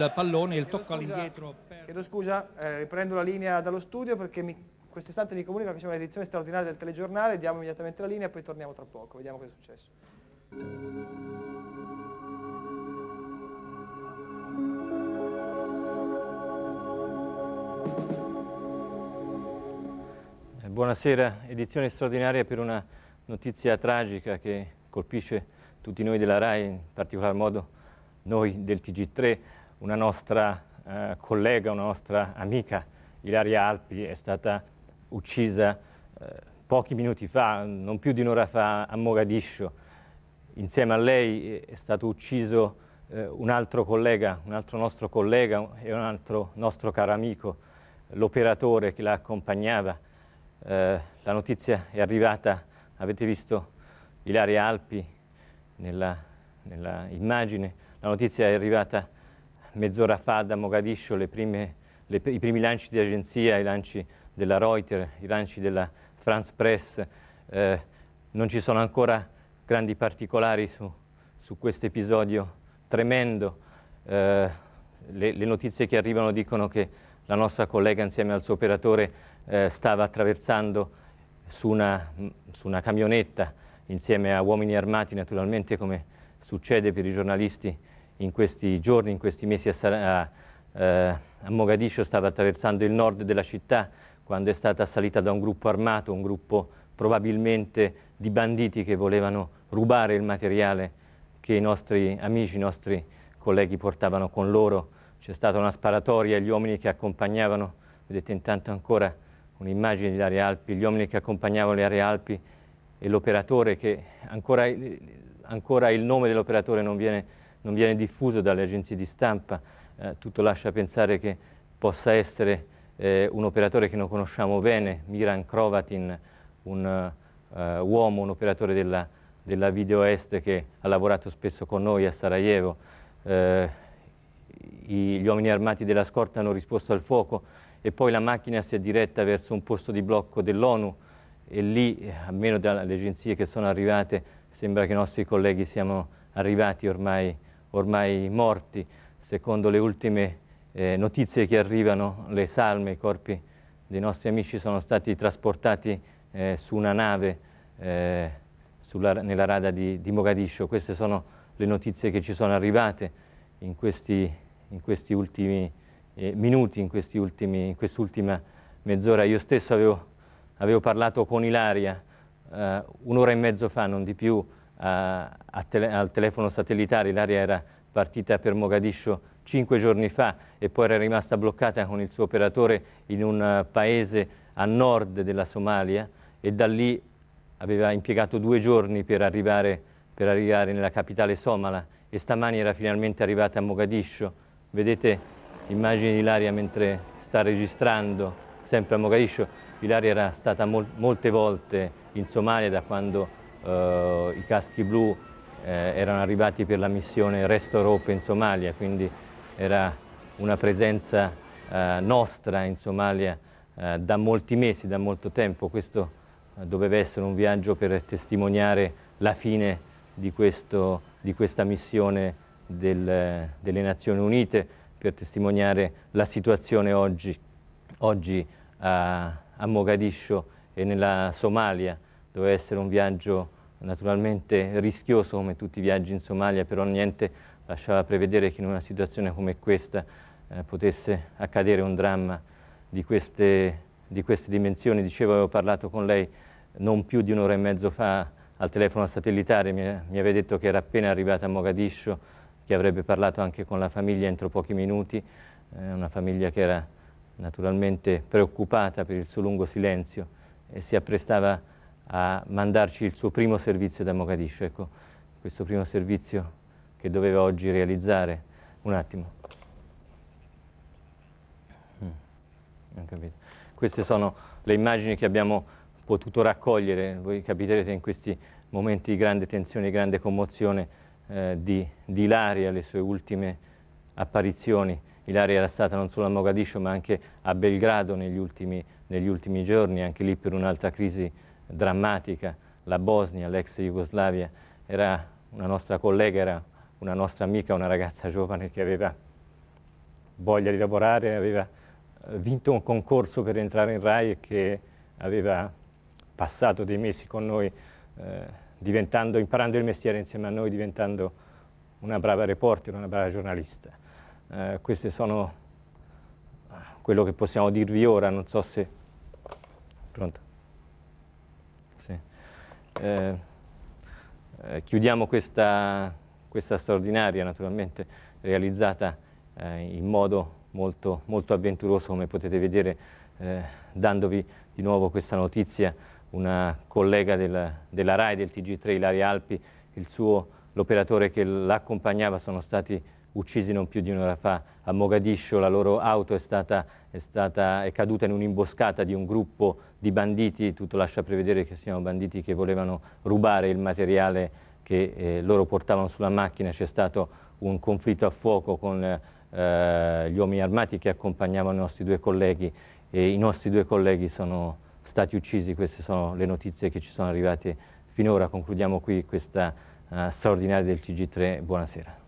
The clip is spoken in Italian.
il pallone, il tocco all'indietro. Per... Chiedo scusa, eh, riprendo la linea dallo studio perché mi, mi comunica che c'è un'edizione straordinaria del telegiornale, diamo immediatamente la linea e poi torniamo tra poco, vediamo cosa è successo. Eh, buonasera, edizione straordinaria per una notizia tragica che colpisce tutti noi della RAI, in particolar modo noi del TG3 una nostra eh, collega, una nostra amica, Ilaria Alpi, è stata uccisa eh, pochi minuti fa, non più di un'ora fa, a Mogadiscio. Insieme a lei è stato ucciso eh, un altro collega, un altro nostro collega e un altro nostro caro amico, l'operatore che la accompagnava. Eh, la notizia è arrivata, avete visto Ilaria Alpi nella, nella immagine, la notizia è arrivata mezz'ora fa da Mogadiscio le prime, le, i primi lanci di agenzia, i lanci della Reuters, i lanci della France Press, eh, non ci sono ancora grandi particolari su, su questo episodio tremendo. Eh, le, le, notizie che arrivano dicono che la nostra collega insieme al suo operatore eh, stava attraversando su una, su una, camionetta insieme a uomini armati naturalmente come succede per i giornalisti in questi giorni, in questi mesi a, a, eh, a Mogadiscio stava attraversando il nord della città quando è stata assalita da un gruppo armato, un gruppo probabilmente di banditi che volevano rubare il materiale che i nostri amici, i nostri colleghi portavano con loro. C'è stata una sparatoria, gli uomini che accompagnavano, vedete intanto ancora un'immagine di Area Alpi, gli uomini che accompagnavano le Aree Alpi e l'operatore che ancora, ancora il nome dell'operatore non viene non viene diffuso dalle agenzie di stampa, eh, tutto lascia pensare che possa essere eh, un operatore che non conosciamo bene, Miran Krovatin, un eh, uomo, un operatore della, della Video Est che ha lavorato spesso con noi a Sarajevo. Eh, gli uomini armati della scorta hanno risposto al fuoco e poi la macchina si è diretta verso un posto di blocco dell'ONU e lì, almeno dalle agenzie che sono arrivate, sembra che i nostri colleghi siano arrivati ormai ormai morti, secondo le ultime eh, notizie che arrivano, le salme, i corpi dei nostri amici sono stati trasportati eh, su una nave eh, sulla, nella rada di, di, Mogadiscio. Queste sono le notizie che ci sono arrivate in questi, in questi ultimi eh, minuti, in, ultimi, in quest'ultima mezz'ora. Io stesso avevo, avevo, parlato con Ilaria eh, un'ora e mezzo fa, non di più, tele al telefono satellitare, l'aria era partita per Mogadiscio cinque giorni fa e poi era rimasta bloccata con il suo operatore in un eh, paese a nord della Somalia e da lì aveva impiegato due giorni per arrivare, per arrivare nella capitale somala e stamani era finalmente arrivata a Mogadiscio. Vedete immagini di Ilaria mentre sta registrando sempre a Mogadiscio. Ilaria era stata mol molte volte in Somalia da quando eh, i caschi blu eh, erano arrivati per la missione Restore Hope in Somalia, quindi era una presenza eh, nostra in Somalia eh, da molti mesi, da molto tempo. Questo eh, doveva essere un viaggio per testimoniare la fine di, questo, di questa missione del, delle Nazioni Unite, per testimoniare la situazione oggi, oggi a, eh, a Mogadiscio e nella Somalia doveva essere un viaggio naturalmente rischioso come tutti i viaggi in Somalia, però niente lasciava prevedere che in una situazione come questa eh, potesse accadere un dramma di queste, di queste dimensioni. Dicevo, avevo parlato con lei non più di un'ora e mezzo fa al telefono satellitare, mi, mi aveva detto che era appena arrivata a Mogadiscio, che avrebbe parlato anche con la famiglia entro pochi minuti, eh, una famiglia che era naturalmente preoccupata per il suo lungo silenzio e si apprestava a a mandarci il suo primo servizio da Mogadiscio. Ecco, questo primo servizio che doveva oggi realizzare. Un attimo. Mm, Queste sono le immagini che abbiamo potuto raccogliere, voi capirete in questi momenti di grande tensione, di grande commozione eh, di, di Ilaria, le sue ultime apparizioni. Ilaria era stata non solo a Mogadiscio ma anche a Belgrado negli ultimi, negli ultimi giorni, anche lì per un'altra crisi drammatica, la Bosnia, l'ex Jugoslavia, era una nostra collega, era una nostra amica, una ragazza giovane che aveva voglia di lavorare, aveva eh, vinto un concorso per entrare in RAI e che aveva passato dei mesi con noi, eh, imparando il mestiere insieme a noi, diventando una brava reporter, una brava giornalista. Eh, queste sono ah, quello che possiamo dirvi ora, non so se... Pronto? Eh, eh, chiudiamo questa, questa, straordinaria, naturalmente realizzata eh, in modo molto, molto, avventuroso, come potete vedere, eh, dandovi di nuovo questa notizia, una collega del, della RAI, del TG3, Ilaria Alpi, l'operatore che l'accompagnava sono stati uccisi non più di un'ora fa a Mogadiscio, la loro auto è, stata, è, stata, è caduta in un'imboscata di un gruppo di banditi, tutto lascia prevedere che siano banditi che volevano rubare il materiale che eh, loro portavano sulla macchina, c'è stato un conflitto a fuoco con eh, gli uomini armati che accompagnavano i nostri due colleghi e i nostri due colleghi sono stati uccisi, queste sono le notizie che ci sono arrivate finora, concludiamo qui questa uh, straordinaria del TG3, buonasera.